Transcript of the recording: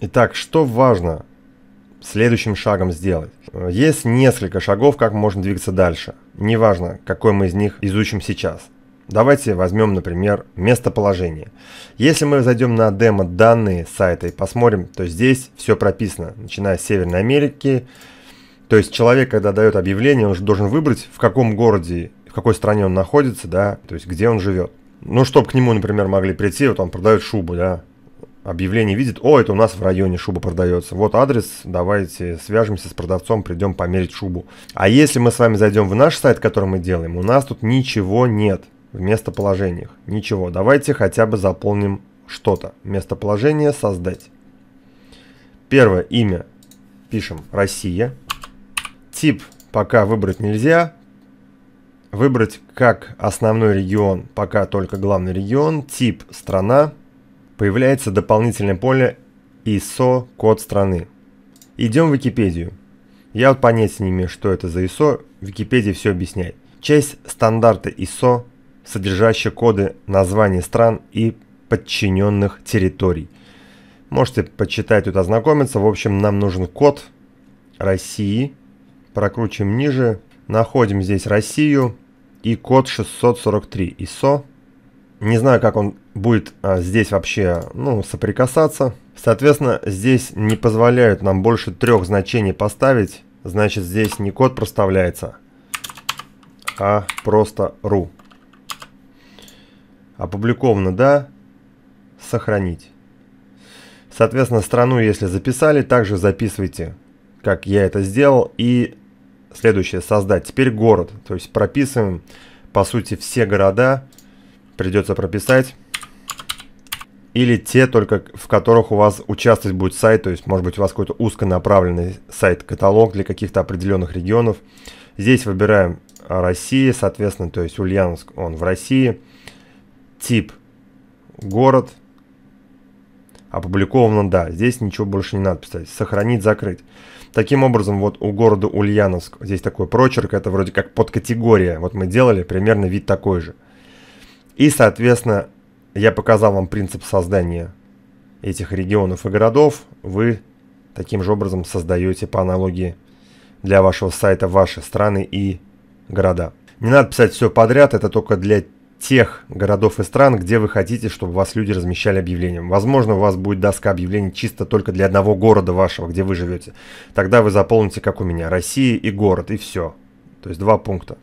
Итак, что важно следующим шагом сделать? Есть несколько шагов, как можно двигаться дальше. Неважно, какой мы из них изучим сейчас. Давайте возьмем, например, местоположение. Если мы зайдем на демо данные сайта и посмотрим, то здесь все прописано, начиная с Северной Америки. То есть человек, когда дает объявление, он же должен выбрать, в каком городе, в какой стране он находится, да, то есть где он живет. Ну, чтобы к нему, например, могли прийти, вот он продает шубу, да, объявление видит, о, это у нас в районе шуба продается. Вот адрес, давайте свяжемся с продавцом, придем померить шубу. А если мы с вами зайдем в наш сайт, который мы делаем, у нас тут ничего нет в местоположениях. Ничего, давайте хотя бы заполним что-то. Местоположение создать. Первое имя пишем Россия. Тип пока выбрать нельзя. Выбрать как основной регион, пока только главный регион. Тип страна появляется дополнительное поле ISO код страны. Идем в Википедию. Я вот понятия не имею, что это за ISO, Википедия все объясняет. Часть стандарта ISO, содержащая коды названий стран и подчиненных территорий. Можете почитать, тут ознакомиться. В общем, нам нужен код России. Прокручиваем ниже. Находим здесь Россию и код 643 ISO. Не знаю, как он будет а, здесь вообще ну, соприкасаться. Соответственно, здесь не позволяют нам больше трех значений поставить. Значит, здесь не код проставляется, а просто ru. Опубликовано, да. Сохранить. Соответственно, страну, если записали, также записывайте, как я это сделал. И следующее, создать. Теперь город. То есть прописываем, по сути, все города придется прописать. Или те только, в которых у вас участвовать будет сайт, то есть может быть у вас какой-то узконаправленный сайт-каталог для каких-то определенных регионов. Здесь выбираем а, Россия, соответственно, то есть Ульяновск, он в России. Тип город. Опубликовано, да, здесь ничего больше не надо писать. Сохранить, закрыть. Таким образом, вот у города Ульяновск, здесь такой прочерк, это вроде как подкатегория. Вот мы делали примерно вид такой же. И, соответственно, я показал вам принцип создания этих регионов и городов. Вы таким же образом создаете по аналогии для вашего сайта ваши страны и города. Не надо писать все подряд, это только для тех городов и стран, где вы хотите, чтобы вас люди размещали объявления. Возможно, у вас будет доска объявлений чисто только для одного города вашего, где вы живете. Тогда вы заполните, как у меня, Россия и город, и все. То есть два пункта.